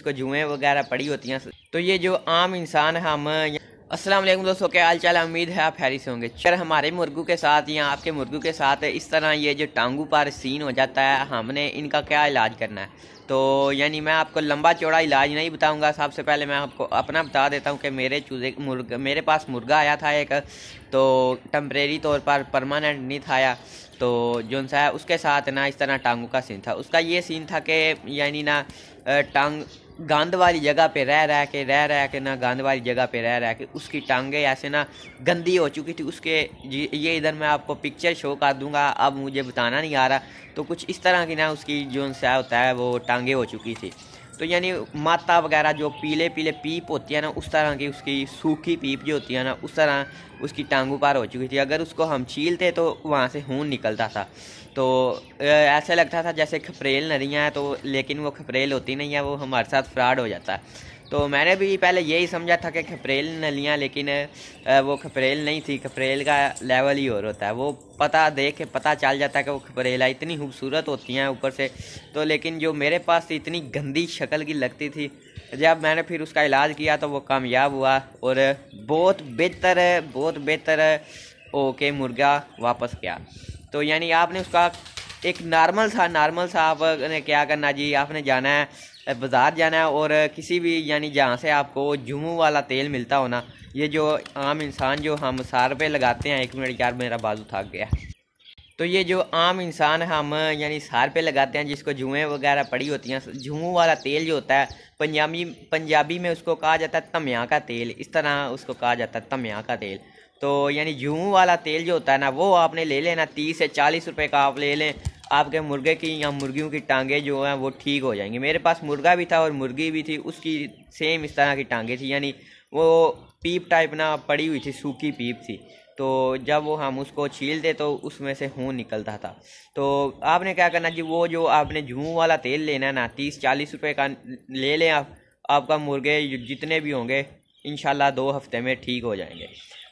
इसको जुएँ वगैरह पड़ी होती हैं तो ये जो आम इंसान हम अस्सलाम वालेकुम दोस्तों क्या हाल चाल उम्मीद है आप हैरी से होंगे चल हमारे मुर्गू के साथ या आपके मुर्गू के साथ इस तरह ये जो टांगू पर सीन हो जाता है हमने इनका क्या इलाज करना है तो यानी मैं आपको लंबा चौड़ा इलाज नहीं बताऊंगा सबसे पहले मैं आपको अपना बता देता हूँ कि मेरे चूजे मुर्ग मेरे पास मुर्गा आया था एक तो टम्प्रेरी तौर पर परमानेंट नहीं था या तो जो सा उसके साथ ना इस तरह टांगू का सीन था उसका ये सीन था कि यानी ना टांग गंद वाली जगह पे रह रह के रह रह के ना गंद वाली जगह पे रह रह के उसकी टांगे ऐसे ना गंदी हो चुकी थी उसके ये इधर मैं आपको पिक्चर शो कर दूंगा अब मुझे बताना नहीं आ रहा तो कुछ इस तरह की ना उसकी जो सा होता है वो टांगे हो चुकी थी तो यानी माता वगैरह जो पीले पीले पीप होती है ना उस तरह की उसकी सूखी पीप जो होती है ना उस तरह उसकी टांगों पार हो चुकी थी अगर उसको हम छीलते तो वहाँ से खून निकलता था तो ऐसे लगता था जैसे खपरेल नदियाँ हैं तो लेकिन वो खपरेल होती नहीं है वो हमारे साथ फ्रॉड हो जाता है तो मैंने भी पहले यही समझा था कि खपरेल नलियाँ लेकिन वो खपरेल नहीं थी खपरेल का लेवल ही और होता है वो पता देख के पता चल जाता है कि वो खपरेला इतनी खूबसूरत होती हैं ऊपर से तो लेकिन जो मेरे पास थी इतनी गंदी शक्ल की लगती थी जब मैंने फिर उसका इलाज किया तो वो कामयाब हुआ और बहुत बेहतर बहुत बेहतर ओके मुर्गा वापस गया तो यानी आपने उसका एक नॉर्मल सा नॉर्मल सा आपने क्या करना जी आपने जाना है बाज़ार जाना है और किसी भी यानी जहाँ से आपको जुमू वाला तेल मिलता हो ना ये जो आम इंसान जो हम सार पे लगाते हैं एक मिनट यार मेरा बाजू थक गया तो ये जो आम इंसान हम यानी सार पे लगाते हैं जिसको जुएँ वगैरह पड़ी होती हैं जुमू वाला तेल जो होता है पंजाबी पंजाबी में उसको कहा जाता है तमिया का तेल इस तरह उसको कहा जाता है तमिया का तेल तो यानी जूं वाला तेल जो होता है ना वो आपने ले लेना तीस से चालीस रुपये का आप ले लें आपके मुर्गे की या मुर्गियों की टांगे जो हैं वो ठीक हो जाएंगी मेरे पास मुर्गा भी था और मुर्गी भी थी उसकी सेम इस तरह की टांगे थी यानी वो पीप टाइप ना पड़ी हुई थी सूखी पीप थी तो जब वो हम उसको छीलते तो उसमें से हूँ निकलता था तो आपने क्या करना जी वो जो आपने जूँ वाला तेल लेना ना तीस चालीस रुपये का ले लें आप आपका मुर्गे जितने भी होंगे इन दो हफ्ते में ठीक हो जाएंगे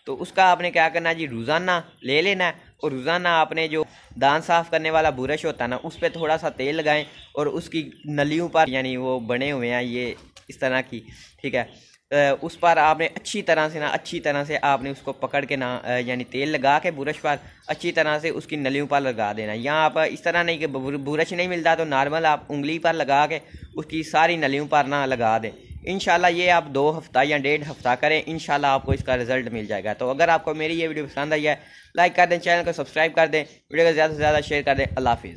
तो उसका आपने क्या करना जी रोज़ाना ले लेना है और रोज़ाना आपने जो दांत साफ़ करने वाला ब्रश होता है ना उस पर थोड़ा सा तेल लगाएं और उसकी नलियों पर यानी वो बने हुए हैं ये इस तरह की ठीक है उस पर आपने अच्छी तरह से ना अच्छी तरह से आपने उसको पकड़ के ना यानी तेल लगा के ब्रश पर अच्छी तरह से उसकी नलियों पर लगा देना यहाँ आप इस तरह नहीं कि ब्रश नहीं मिलता तो नॉर्मल आप उंगली पर लगा के उसकी सारी नलियों पर ना लगा दें इन ये आप दो हफ्ता या डेढ़ हफ्ता करें इन आपको इसका रिजल्ट मिल जाएगा तो अगर आपको मेरी ये वीडियो पसंद आई है लाइक कर दें चैनल को सब्सक्राइब कर दें वीडियो को ज़्यादा से ज़्यादा शेयर कर दें अल्लाह हाफिज़